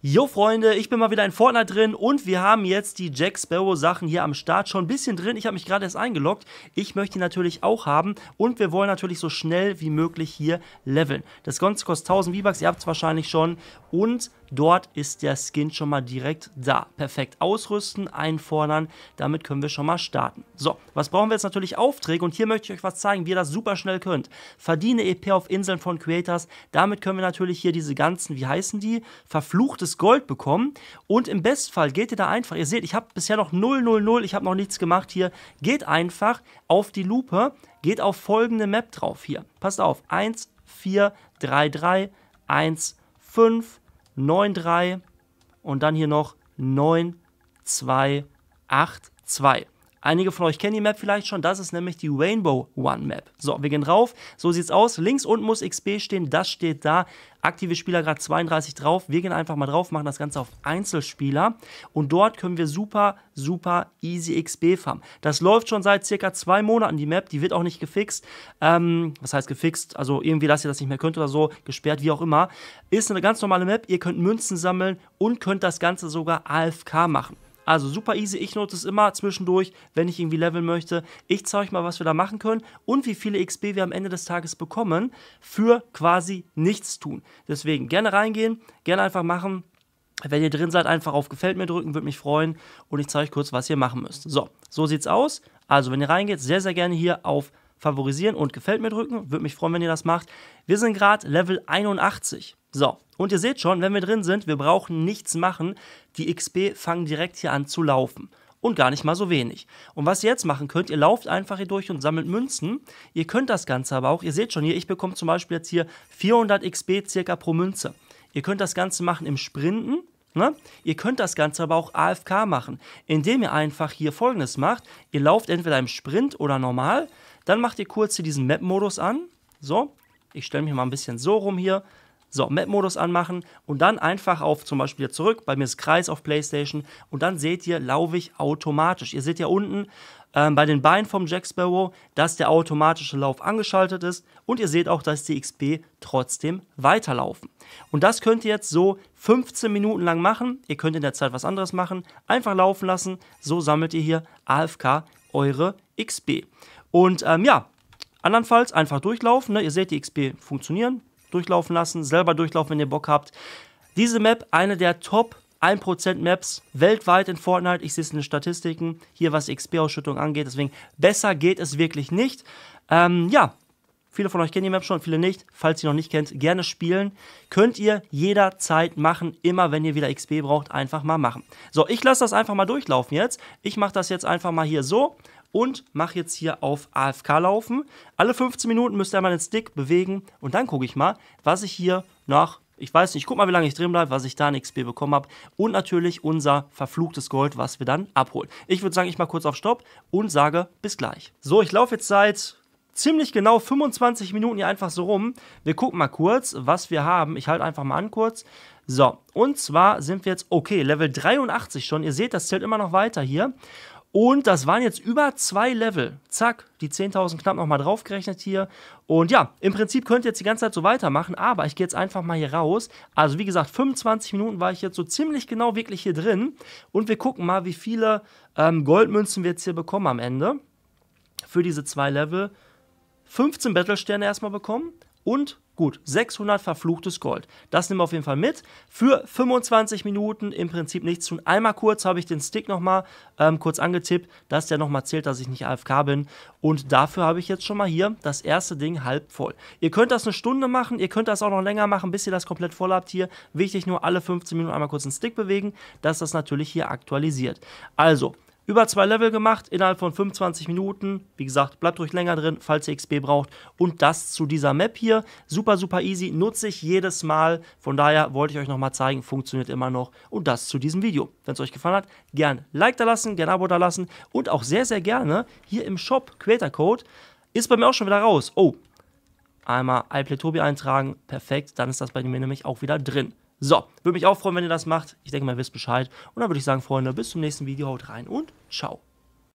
Jo Freunde, ich bin mal wieder in Fortnite drin und wir haben jetzt die Jack Sparrow Sachen hier am Start schon ein bisschen drin. Ich habe mich gerade erst eingeloggt. Ich möchte die natürlich auch haben und wir wollen natürlich so schnell wie möglich hier leveln. Das Ganze kostet 1000 V-Bucks, ihr habt es wahrscheinlich schon und dort ist der Skin schon mal direkt da. Perfekt ausrüsten, einfordern, damit können wir schon mal starten. So, was brauchen wir jetzt natürlich? Aufträge und hier möchte ich euch was zeigen, wie ihr das super schnell könnt. Verdiene EP auf Inseln von Creators, damit können wir natürlich hier diese ganzen, wie heißen die, Verfluchtes rotes Gold bekommen. Und im Bestfall geht ihr da einfach, ihr seht, ich habe bisher noch 000, ich habe noch nichts gemacht hier. Geht einfach auf die Lupe, geht auf folgende Map drauf hier. Passt auf, 1, 4, 3, 3, 1, 5, 9, 3 und dann hier noch 9, 2, 8, 2. Einige von euch kennen die Map vielleicht schon, das ist nämlich die Rainbow One Map. So, wir gehen rauf, so sieht's aus. Links unten muss XP stehen, das steht da. Aktive Spieler gerade 32 drauf. Wir gehen einfach mal drauf, machen das Ganze auf Einzelspieler und dort können wir super, super easy XP farmen. Das läuft schon seit circa zwei Monaten, die Map, die wird auch nicht gefixt. Ähm, was heißt gefixt? Also irgendwie, dass ihr das nicht mehr könnt oder so, gesperrt, wie auch immer. Ist eine ganz normale Map, ihr könnt Münzen sammeln und könnt das Ganze sogar AFK machen. Also super easy. Ich nutze es immer zwischendurch, wenn ich irgendwie leveln möchte. Ich zeige euch mal, was wir da machen können und wie viele XP wir am Ende des Tages bekommen für quasi nichts tun. Deswegen gerne reingehen, gerne einfach machen. Wenn ihr drin seid, einfach auf Gefällt mir drücken, würde mich freuen. Und ich zeige euch kurz, was ihr machen müsst. So, so sieht's aus. Also, wenn ihr reingeht, sehr, sehr gerne hier auf Favorisieren und Gefällt mir drücken. Würde mich freuen, wenn ihr das macht. Wir sind gerade Level 81. So, und ihr seht schon, wenn wir drin sind, wir brauchen nichts machen. Die XP fangen direkt hier an zu laufen. Und gar nicht mal so wenig. Und was ihr jetzt machen könnt, ihr lauft einfach hier durch und sammelt Münzen. Ihr könnt das Ganze aber auch, ihr seht schon hier, ich bekomme zum Beispiel jetzt hier 400 XP circa pro Münze. Ihr könnt das Ganze machen im Sprinten. Ne? Ihr könnt das Ganze aber auch AFK machen, indem ihr einfach hier folgendes macht. Ihr lauft entweder im Sprint oder normal. Dann macht ihr kurz hier diesen Map-Modus an. So, ich stelle mich mal ein bisschen so rum hier. So, Map-Modus anmachen und dann einfach auf zum Beispiel zurück, bei mir ist Kreis auf Playstation und dann seht ihr, laufe ich automatisch. Ihr seht ja unten ähm, bei den Beinen vom Jack Sparrow, dass der automatische Lauf angeschaltet ist und ihr seht auch, dass die XP trotzdem weiterlaufen. Und das könnt ihr jetzt so 15 Minuten lang machen. Ihr könnt in der Zeit was anderes machen. Einfach laufen lassen. So sammelt ihr hier AFK eure XP. Und ähm, ja, andernfalls einfach durchlaufen. Ne? Ihr seht, die XP funktionieren durchlaufen lassen, selber durchlaufen, wenn ihr Bock habt. Diese Map, eine der Top 1% Maps weltweit in Fortnite. Ich sehe es in den Statistiken, hier was XP-Ausschüttung angeht. Deswegen besser geht es wirklich nicht. Ähm, ja, viele von euch kennen die Map schon, viele nicht. Falls ihr noch nicht kennt, gerne spielen. Könnt ihr jederzeit machen, immer wenn ihr wieder XP braucht, einfach mal machen. So, ich lasse das einfach mal durchlaufen jetzt. Ich mache das jetzt einfach mal hier so und mache jetzt hier auf AFK laufen. Alle 15 Minuten müsst ihr einmal den Stick bewegen und dann gucke ich mal, was ich hier nach ich weiß nicht, ich guck mal, wie lange ich drin bleibe, was ich da an XP bekommen habe. Und natürlich unser verfluchtes Gold, was wir dann abholen. Ich würde sagen, ich mache kurz auf Stopp und sage bis gleich. So, ich laufe jetzt seit ziemlich genau 25 Minuten hier einfach so rum. Wir gucken mal kurz, was wir haben. Ich halte einfach mal an kurz. So, und zwar sind wir jetzt, okay, Level 83 schon. Ihr seht, das zählt immer noch weiter hier. Und das waren jetzt über zwei Level. Zack, die 10.000 knapp nochmal draufgerechnet hier. Und ja, im Prinzip könnt ihr jetzt die ganze Zeit so weitermachen, aber ich gehe jetzt einfach mal hier raus. Also wie gesagt, 25 Minuten war ich jetzt so ziemlich genau wirklich hier drin. Und wir gucken mal, wie viele ähm, Goldmünzen wir jetzt hier bekommen am Ende. Für diese zwei Level. 15 Battlesterne erstmal bekommen und Gut, 600 verfluchtes Gold. Das nehmen wir auf jeden Fall mit. Für 25 Minuten im Prinzip nichts tun. Einmal kurz habe ich den Stick nochmal ähm, kurz angetippt, dass der nochmal zählt, dass ich nicht AFK bin. Und dafür habe ich jetzt schon mal hier das erste Ding halb voll. Ihr könnt das eine Stunde machen, ihr könnt das auch noch länger machen, bis ihr das komplett voll habt hier. Wichtig nur alle 15 Minuten einmal kurz den Stick bewegen, dass das natürlich hier aktualisiert. Also, über zwei Level gemacht, innerhalb von 25 Minuten. Wie gesagt, bleibt ruhig länger drin, falls ihr XP braucht. Und das zu dieser Map hier. Super, super easy, nutze ich jedes Mal. Von daher wollte ich euch nochmal zeigen, funktioniert immer noch. Und das zu diesem Video. Wenn es euch gefallen hat, gern Like da lassen, gern Abo da lassen. Und auch sehr, sehr gerne hier im Shop Creator Code. Ist bei mir auch schon wieder raus. Oh, einmal Alpletobi eintragen. Perfekt, dann ist das bei mir nämlich auch wieder drin. So, würde mich auch freuen, wenn ihr das macht. Ich denke mal, ihr wisst Bescheid. Und dann würde ich sagen, Freunde, bis zum nächsten Video. Haut rein und ciao.